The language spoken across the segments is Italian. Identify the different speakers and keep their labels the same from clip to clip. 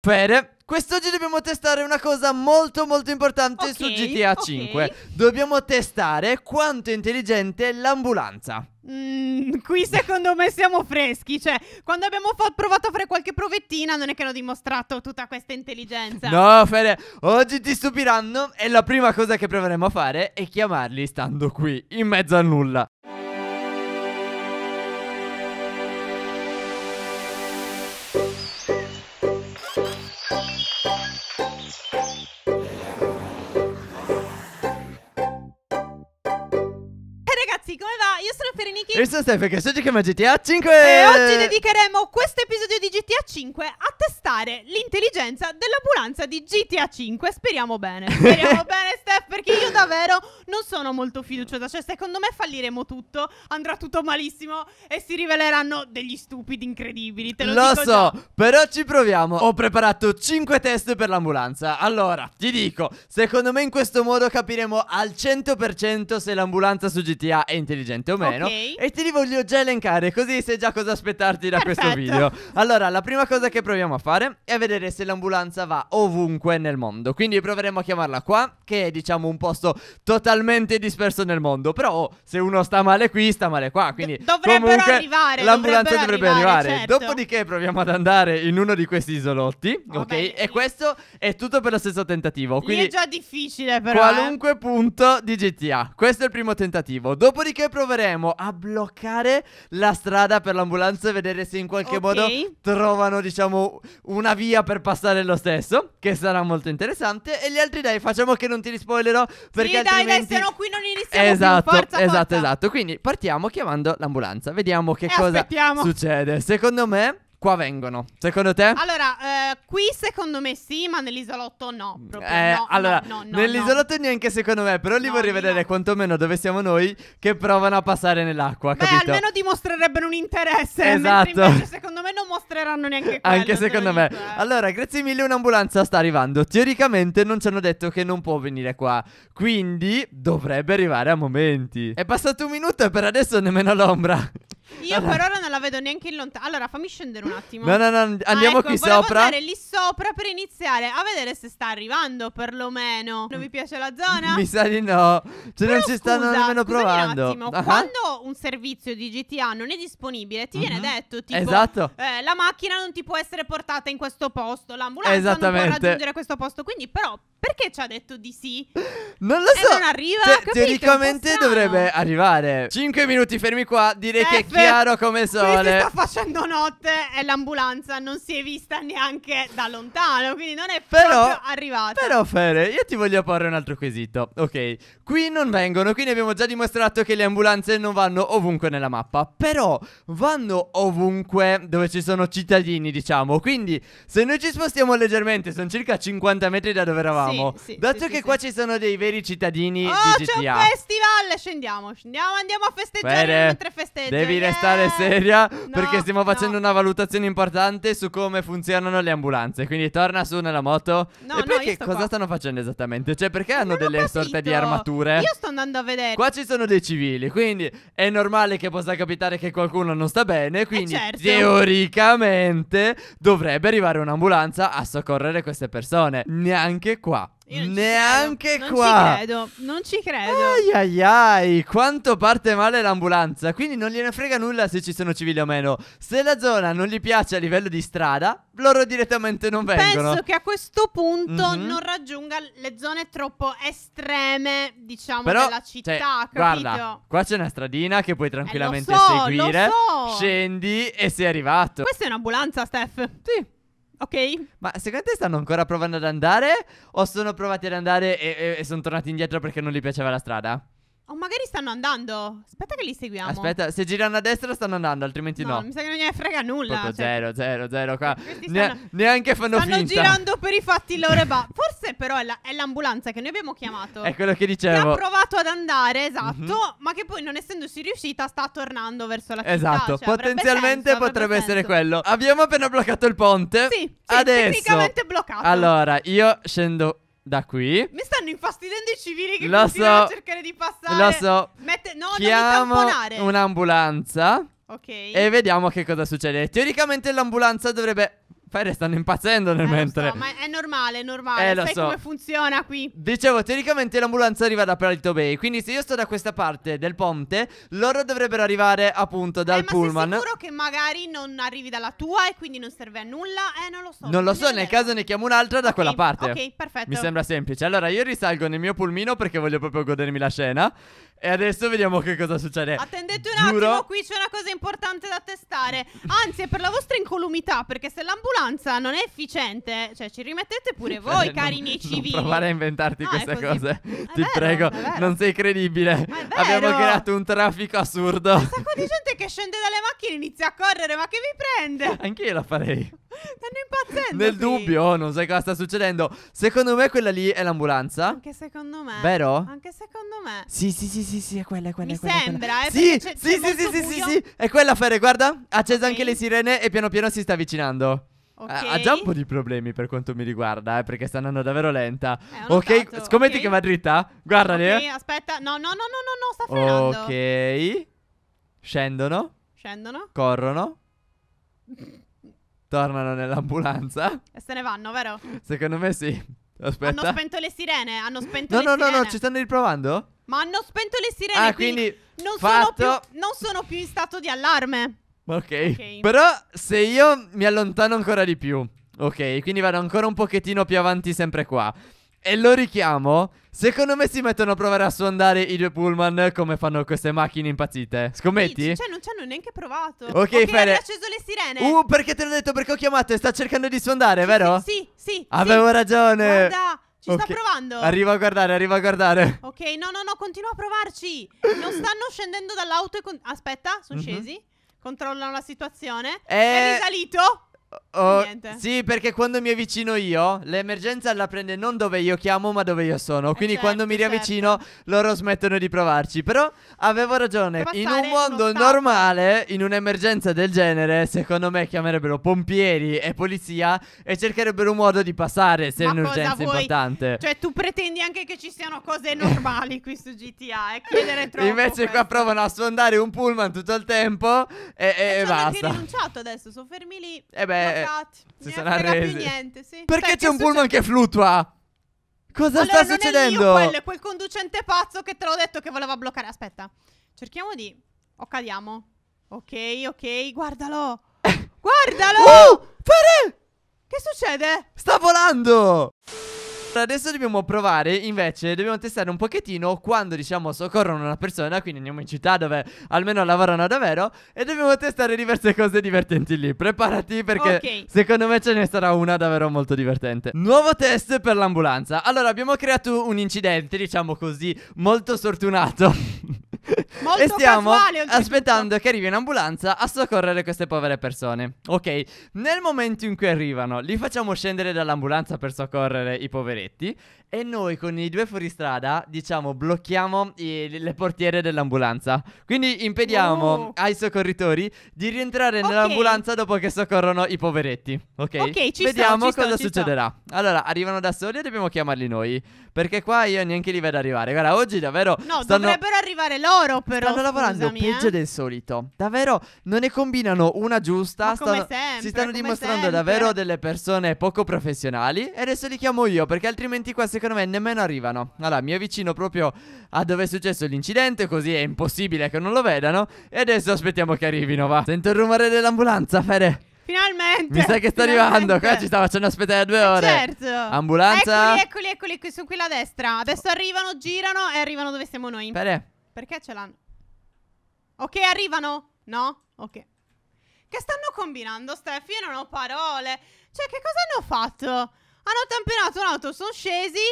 Speaker 1: Fede, quest'oggi dobbiamo testare una cosa molto molto importante okay, su GTA okay. 5. Dobbiamo testare quanto è intelligente l'ambulanza.
Speaker 2: Mm, qui secondo me siamo freschi, cioè quando abbiamo provato a fare qualche provettina non è che hanno dimostrato tutta questa intelligenza.
Speaker 1: No, Fede, oggi ti stupiranno e la prima cosa che proveremo a fare è chiamarli stando qui, in mezzo a nulla.
Speaker 2: Io sono Stefano e oggi chiama
Speaker 1: GTA 5 E oggi
Speaker 2: dedicheremo questo episodio di GTA 5 a testare l'intelligenza dell'ambulanza di GTA 5 Speriamo bene Speriamo bene Stefano perché io davvero non sono molto fiduciosa. Cioè, secondo me falliremo tutto, andrà tutto malissimo e si riveleranno degli stupidi incredibili. Te lo, lo so, già.
Speaker 1: però ci proviamo. Ho preparato 5 test per l'ambulanza. Allora, ti dico, secondo me in questo modo capiremo al 100% se l'ambulanza su GTA è intelligente o meno. Okay. E te li voglio già elencare, così sai già cosa aspettarti da Perfetto. questo video. Allora, la prima cosa che proviamo a fare è vedere se l'ambulanza va ovunque nel mondo. Quindi proveremo a chiamarla qua, che è diciamo un posto totalmente disperso nel mondo. Però oh, se uno sta male qui, sta male qua. Quindi Do- dovrebbero arrivare. L'ambulanza dovrebbero dovrebbe arrivare. arrivare. Certo. Dopodiché proviamo ad andare in uno di questi isolotti. Oh, ok? Beh, e questo è tutto per lo stesso tentativo. Quindi è
Speaker 2: già difficile, però. Eh. Qualunque eh. punto
Speaker 1: di GTA. Questo è il primo tentativo. Dopodiché proveremo a bloccare la strada per l'ambulanza e vedere se in qualche okay. modo trovano, diciamo, una via per passare lo stesso. Che sarà molto interessante. E gli altri dai, facciamo che non ti rispoilerò perché sì,
Speaker 2: altrimenti... dai, se no qui non iniziamo esatto, più, forza, Esatto,
Speaker 1: forza. esatto. Quindi partiamo chiamando l'ambulanza. Vediamo che e eh, cosa aspettiamo. succede. Secondo me qua vengono. Secondo te?
Speaker 2: Allora, eh, qui secondo me sì, ma nell'isolotto no. Proprio eh, no, allora, no, no,
Speaker 1: nell'isolotto neanche secondo me, però li vorrei vedere quantomeno dove siamo noi che provano a passare nell'acqua, Beh, capito? almeno
Speaker 2: dimostrerebbero un interesse, esatto. invece secondo me non mostreranno neanche quello. Anche secondo me.
Speaker 1: Dico, eh. Allora, grazie mille, un'ambulanza sta arrivando. Teoricamente non ci hanno detto che non può venire qua, quindi dovrebbe arrivare a momenti. È passato un minuto e per adesso nemmeno l'ombra.
Speaker 2: Io per ora non la vedo neanche in lontano. Allora, fammi scendere un attimo. No, no, no, andiamo ah, ecco, qui sopra. andare lì sopra per iniziare a vedere se sta arrivando, perlomeno. Non vi piace la zona? Mi sa di
Speaker 1: no. Cioè, Però non ci stanno nemmeno provando. Un attimo, uh-huh. quando
Speaker 2: un servizio di GTA non è disponibile, ti uh-huh. viene mm-hmm. detto, tipo, esatto. Eh, la macchina non ti può essere portata in questo posto, l'ambulanza non può raggiungere questo posto. Quindi, però, perché ci ha detto di sì? Non lo so. E non arriva. Cioè, teoricamente dovrebbe
Speaker 1: arrivare. Cinque minuti fermi qua, direi F- eh, che chiaro come sole. sta
Speaker 2: facendo notte e l'ambulanza non si è vista neanche da lontano, quindi non è però, proprio arrivata. Però
Speaker 1: Fere, io ti voglio porre un altro quesito. Ok, qui non vengono, quindi abbiamo già dimostrato che le ambulanze non vanno ovunque nella mappa, però vanno ovunque dove ci sono cittadini, diciamo. Quindi se noi ci spostiamo leggermente, sono circa 50 metri da dove eravamo. Sì, sì, dato sì, che qua ci sono dei veri cittadini oh, di GTA. c'è un
Speaker 2: festival, scendiamo, scendiamo, andiamo a festeggiare Fere, mentre festeggia. Devi eh, stare eh.
Speaker 1: seria no, perché stiamo facendo no. una valutazione importante su come funzionano le ambulanze. Quindi torna su nella moto. No, e poi che cosa qua. stanno facendo esattamente? Cioè, perché hanno non delle sorte di armature? Io
Speaker 2: sto andando a vedere. Qua
Speaker 1: ci sono dei civili, quindi è normale che possa capitare che qualcuno non sta bene. Quindi, eh certo. teoricamente, dovrebbe arrivare un'ambulanza a soccorrere queste persone. Neanche qua.
Speaker 2: Neanche non qua. Non ci credo, non ci credo. Ai
Speaker 1: ai ai, quanto parte male l'ambulanza. Quindi non gliene frega nulla se ci sono civili o meno. Se la zona non gli piace a livello di strada, loro direttamente non vengono. Penso che a questo punto mm-hmm. non
Speaker 2: raggiunga le zone troppo estreme, diciamo, Però, della cioè, città. Cioè, capito? Guarda,
Speaker 1: qua c'è una stradina che puoi eh, tranquillamente eh, so, seguire. So. Scendi e sei arrivato. Questa
Speaker 2: è un'ambulanza, Steph. Sì. Ok. Ma secondo
Speaker 1: te stanno ancora provando ad andare? O sono provati ad andare e, e, e sono tornati indietro perché non gli piaceva la strada?
Speaker 2: O magari stanno andando. Aspetta che li seguiamo. Aspetta,
Speaker 1: se girano a destra stanno andando, altrimenti no. no. mi sa
Speaker 2: che non gliene frega nulla. Proprio cioè,
Speaker 1: zero, zero, zero qua. Stanno, neanche fanno stanno finta. Stanno girando
Speaker 2: per i fatti loro e ba. Forse però è, la, è, l'ambulanza che noi abbiamo chiamato. È quello
Speaker 1: che dicevo. Che ha
Speaker 2: provato ad andare, esatto, mm-hmm. ma che poi non essendosi riuscita sta tornando verso la città. Esatto, cioè, potenzialmente
Speaker 1: senso, potrebbe essere quello. Abbiamo appena bloccato il ponte. Sì, sì Adesso, tecnicamente bloccato. Allora, io scendo da qui.
Speaker 2: Mi stanno infastidendo i civili che lo continuano so, a cercare di passare. Lo so. Mette... No, Chiamo
Speaker 1: un'ambulanza.
Speaker 2: Ok. E vediamo
Speaker 1: che cosa succede. Teoricamente l'ambulanza dovrebbe Fede stanno impazzendo nel eh, mentre. So, ma
Speaker 2: è normale, è normale. Eh, lo Sai so. come funziona qui?
Speaker 1: Dicevo, teoricamente l'ambulanza arriva da Palito Bay. Quindi, se io sto da questa parte del ponte, loro dovrebbero arrivare appunto dal eh, ma pullman. Ma sicuro
Speaker 2: che magari non arrivi dalla tua e quindi non serve a nulla? Eh,
Speaker 1: non lo so. Non lo so, nel caso ne chiamo un'altra da okay, quella parte. Ok,
Speaker 2: perfetto. Mi sembra
Speaker 1: semplice. Allora, io risalgo nel mio pulmino perché voglio proprio godermi la scena. E adesso vediamo che cosa succede.
Speaker 2: Attendete un Giuro... attimo, qui c'è una cosa importante da testare. Anzi, è per la vostra incolumità, perché se l'ambulanza non è efficiente, cioè ci rimettete pure cioè, voi, cioè, cari non, miei civili. Non provare a
Speaker 1: inventarti no, queste cose. È Ti vero, prego, non sei credibile. Abbiamo creato un traffico assurdo. Un sacco
Speaker 2: di gente che scende dalle macchine e inizia a correre, ma che vi prende?
Speaker 1: Anch'io la farei
Speaker 2: succedendo? Nel qui? dubbio,
Speaker 1: oh, non sai cosa sta succedendo. Secondo me quella lì è l'ambulanza. Anche
Speaker 2: secondo me. Vero? Anche secondo me. Sì, sì, sì, sì, sì, è quella, è quella. Mi è quella, sembra, quella. Eh, sì, c'è, sì, c'è sì, sì, sì, sì,
Speaker 1: È quella, Fere, guarda. Accesa okay. anche le sirene e piano piano si sta avvicinando. Okay. Ha già un po' di problemi per quanto mi riguarda, eh, perché sta andando davvero lenta. Eh, ok, notato. scommetti okay. che va dritta? Guardali. Ok,
Speaker 2: eh. aspetta. No, no, no, no, no, no, sta
Speaker 1: frenando. Ok. Scendono. Scendono. Corrono. tornano nell'ambulanza.
Speaker 2: E se ne vanno, vero?
Speaker 1: Secondo me sì. Aspetta. Hanno spento
Speaker 2: le sirene, hanno spento no, le no, sirene. No, no, no, ci
Speaker 1: stanno riprovando?
Speaker 2: Ma hanno spento le sirene, ah, quindi, quindi non, fatto... sono più, non sono più in stato di allarme.
Speaker 1: Okay. ok. Però se io mi allontano ancora di più, ok, quindi vado ancora un pochettino più avanti sempre qua e lo richiamo, secondo me si mettono a provare a suonare i due pullman come fanno queste macchine impazzite. Scommetti? Sì, cioè,
Speaker 2: non ci hanno neanche provato. Ok, okay Fede. Hanno
Speaker 1: acceso le sirene. Uh, perché te l'ho detto? Perché ho chiamato e sta cercando di suonare, sì, vero? Sì, sì. Avevo sì. ragione. Guarda. Ci okay. sta provando. Arriva a guardare, arriva a guardare.
Speaker 2: Ok, no, no, no, continua a provarci. Non stanno scendendo dall'auto e con... Aspetta, sono mm -hmm. scesi. Controllano la situazione. E... Eh, È risalito.
Speaker 1: Oh, sì, perché quando mi avvicino io, l'emergenza la prende non dove io chiamo, ma dove io sono. Quindi certo, quando mi certo, riavvicino, certo. loro smettono di provarci. Però avevo ragione. Passare in un mondo normale, in un'emergenza del genere, secondo me chiamerebbero pompieri e polizia e cercherebbero un modo di passare se ma è un'urgenza importante. Cioè,
Speaker 2: tu pretendi anche che ci siano cose normali qui su GTA e chiedere troppo. Invece, questo.
Speaker 1: qua provano a sfondare un pullman tutto il tempo e, e, e, e basta. Ma
Speaker 2: rinunciato adesso, sono fermi lì.
Speaker 1: E beh cioè, si sono arresi.
Speaker 2: Niente, sì. Perché Sai, c'è un pullman che
Speaker 1: fluttua? Cosa allora, sta succedendo? Io, oh, quello
Speaker 2: quel conducente pazzo che te l'ho detto che voleva bloccare. Aspetta, cerchiamo di. O cadiamo. Ok, ok, guardalo. Guardalo! Oh, Che succede? Sta
Speaker 1: volando! Allora adesso dobbiamo provare invece Dobbiamo testare un pochettino quando diciamo soccorrono una persona Quindi andiamo in città dove almeno lavorano davvero E dobbiamo testare diverse cose divertenti lì Preparati perché okay. secondo me ce ne sarà una davvero molto divertente Nuovo test per l'ambulanza Allora abbiamo creato un incidente diciamo così molto sfortunato Molto e stiamo casuale, aspettando che arrivi un'ambulanza a soccorrere queste povere persone. Ok, nel momento in cui arrivano, li facciamo scendere dall'ambulanza per soccorrere i poveretti biglietti e noi con i due fuoristrada, diciamo, blocchiamo i- le portiere dell'ambulanza. Quindi impediamo Oh. ai soccorritori di rientrare Ok. nell'ambulanza dopo che soccorrono i poveretti. Ok? Ok, ci sto, Vediamo ci cosa sto. succederà. Allora, arrivano da soli e dobbiamo chiamarli noi. Perché qua io neanche li vedo arrivare. Guarda, oggi davvero No, stanno, dovrebbero
Speaker 2: arrivare loro però. stanno lavorando scusami, peggio
Speaker 1: eh. del solito. Davvero non ne combinano una giusta. Ma come sempre, si stanno come dimostrando sempre. davvero delle persone poco professionali. E adesso li chiamo io perché altrimenti qua secondo me nemmeno arrivano Allora mi avvicino proprio a dove è successo l'incidente Così è impossibile che non lo vedano E adesso aspettiamo che arrivino va Sento il rumore dell'ambulanza Fede
Speaker 2: Finalmente! Mi sa che sta finalmente.
Speaker 1: arrivando, qua ci sta facendo aspettare due eh, ore. Certo. Ambulanza.
Speaker 2: Eccoli, eccoli, eccoli, sono qui alla destra. Adesso arrivano, girano e arrivano dove siamo noi. Fede. Perché ce l'hanno? Ok, arrivano? No? Ok. Che stanno combinando, Steffi? Io non ho parole. Cioè, che cosa hanno fatto? Hanno tampionato un'auto, sono scesi,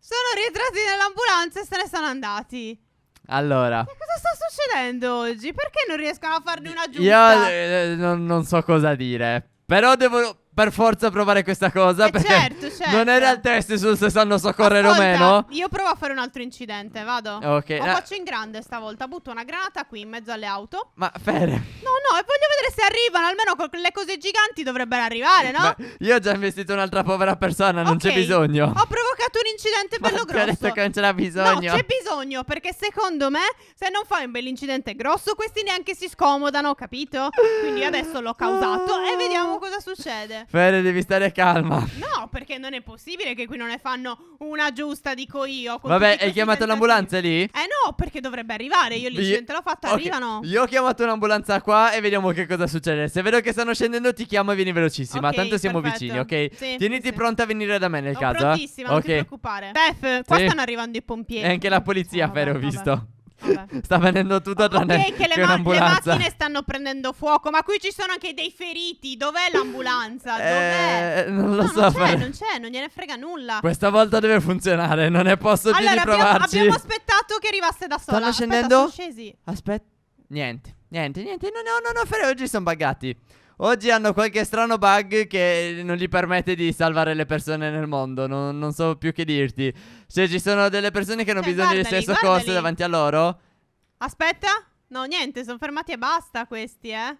Speaker 2: sono rientrati nell'ambulanza e se ne sono andati.
Speaker 1: Allora. che
Speaker 2: cosa sta succedendo oggi? Perché non riescono a farne una giusta? Io
Speaker 1: eh, non, non so cosa dire. Però devo per forza provare questa cosa. Eh
Speaker 2: perché certo, certo. Non era
Speaker 1: il test sul se sanno soccorrere o meno.
Speaker 2: Io provo a fare un altro incidente, vado. Ok. Lo la... faccio in grande stavolta. Butto una granata qui in mezzo alle auto. Ma Fere. No, no, e voglio vedere se arrivano. Almeno con le cose giganti dovrebbero arrivare, no? Beh,
Speaker 1: io ho già investito un'altra povera persona, non okay. c'è bisogno. Ho
Speaker 2: incidente bello grosso.
Speaker 1: Adesso che non c'era bisogno. No, c'è
Speaker 2: bisogno perché secondo me se non fai un bell'incidente grosso questi neanche si scomodano, capito? Quindi adesso l'ho causato e vediamo ah. cosa succede.
Speaker 1: Fede, devi stare calma.
Speaker 2: No, perché non è possibile che qui non ne fanno una giusta, dico io. Vabbè, hai chiamato
Speaker 1: l'ambulanza lì? Eh
Speaker 2: no, perché dovrebbe arrivare. Io l'incidente l'ho fatto, okay. arrivano.
Speaker 1: Io ho chiamato un'ambulanza qua e vediamo che cosa succede. Se vedo che stanno scendendo ti chiamo e vieni velocissima. Okay, Tanto siamo perfetto. vicini, ok? Sì, Tieniti sì. pronta a venire da me nel ho caso. Eh. Prontissima, Ok. non ti preoccupare
Speaker 2: scappare. Beth, qua Sì. stanno arrivando i pompieri. E anche
Speaker 1: la polizia, Ah, vabbè, ho visto. Vabbè. Sta venendo tutto tranne Ok, che le, ma- le macchine
Speaker 2: stanno prendendo fuoco, ma qui ci sono anche dei feriti. Dov'è l'ambulanza? Eh, Dov'è?
Speaker 1: Eh, non lo no, so, non c'è, non
Speaker 2: c'è, non gliene frega nulla. Questa
Speaker 1: volta deve funzionare, non è posso più allora, abbiamo, abbiamo
Speaker 2: aspettato che arrivasse da sola. Stanno Aspetta, scendendo? sono scesi. Aspetta.
Speaker 1: Niente, niente,
Speaker 2: niente. No, no, no,
Speaker 1: no, Fere, oggi sono buggati. Oggi hanno qualche strano bug che non gli permette di salvare le persone nel mondo. Non, non so più che dirti. Se ci sono delle persone che hanno cioè, bisogno guardali, del stesso corso davanti a loro.
Speaker 2: Aspetta. No, niente, sono fermati e basta questi, eh.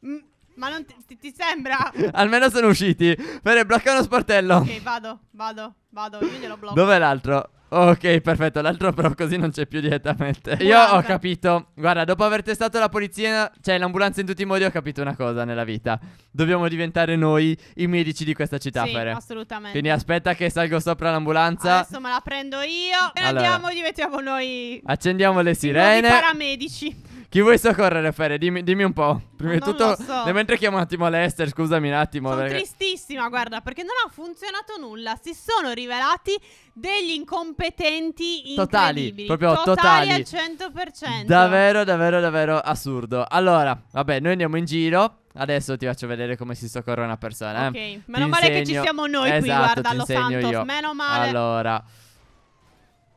Speaker 2: M mm. Ma non ti, ti sembra? Almeno sono usciti.
Speaker 1: Fede, blocca uno sportello. Ok,
Speaker 2: vado, vado, vado. Io glielo blocco. Dov'è
Speaker 1: l'altro? Ok, perfetto. L'altro però così non c'è più direttamente. Io ho capito. Guarda, dopo aver testato la polizia, cioè l'ambulanza in tutti i modi, ho capito una cosa nella vita. Dobbiamo diventare noi i medici di questa città, sì, Fere. assolutamente. Quindi aspetta che salgo sopra l'ambulanza. Adesso
Speaker 2: me la prendo io. E allora, andiamo e diventiamo noi...
Speaker 1: Accendiamo le sirene. I
Speaker 2: paramedici.
Speaker 1: Chi vuoi soccorrere, Fere? Dimmi, dimmi, un po'. Prima di tutto, so. mentre chiamo un attimo Lester, scusami un attimo. Sono perché...
Speaker 2: tristissima, guarda, perché non ha funzionato nulla. Si sono rivelati degli incompetenti totali, proprio totali. totali al 100%. Davvero,
Speaker 1: davvero, davvero assurdo. Allora, vabbè, noi andiamo in giro. Adesso ti faccio vedere come si soccorre una persona. Eh. Ok, eh. meno ti male insegno... che ci siamo noi esatto, qui, guarda, lo santo, io. meno male. Allora.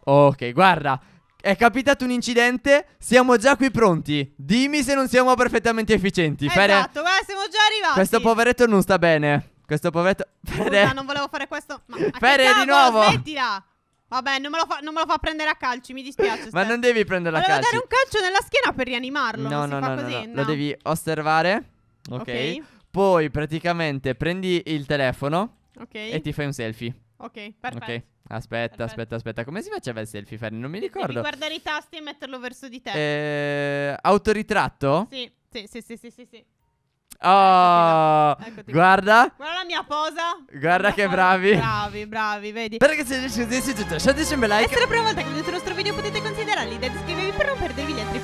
Speaker 1: Ok, guarda è capitato un incidente, siamo già qui pronti. Dimmi se non siamo perfettamente efficienti. Esatto, Fede,
Speaker 2: beh, siamo già arrivati. Questo poveretto
Speaker 1: non sta bene. Questo poveretto. Fede.
Speaker 2: Scusa, non volevo fare questo. Ma Fede, di nuovo. Smettila. Vabbè, non me, fa, non me, lo fa, prendere a calci, mi dispiace.
Speaker 1: Ma non devi prendere a calci. Devo dare un
Speaker 2: calcio nella schiena per rianimarlo. No,
Speaker 1: no, no, no, così, no, Lo devi osservare. Ok. Poi praticamente prendi il telefono. Ok. E ti fai un selfie. Ok, perfetto. Ok, aspetta, perfetto. aspetta, aspetta. Come si faceva il selfie, fare? Non mi ricordo. Devi
Speaker 2: guardare i tasti e metterlo verso di te.
Speaker 1: Eh, autoritratto?
Speaker 2: Sì, sì, sì, sì, sì, sì.
Speaker 1: Oh, ecco, ecco, guarda.
Speaker 2: Guarda la mia posa.
Speaker 1: Guarda che bravi. Bravi,
Speaker 2: bravi, vedi. Per che se
Speaker 1: vi piace, lasciate sempre like. se è la prima volta
Speaker 2: che vedete il nostro video potete considerare l'idea di iscrivervi per non perdervi gli altri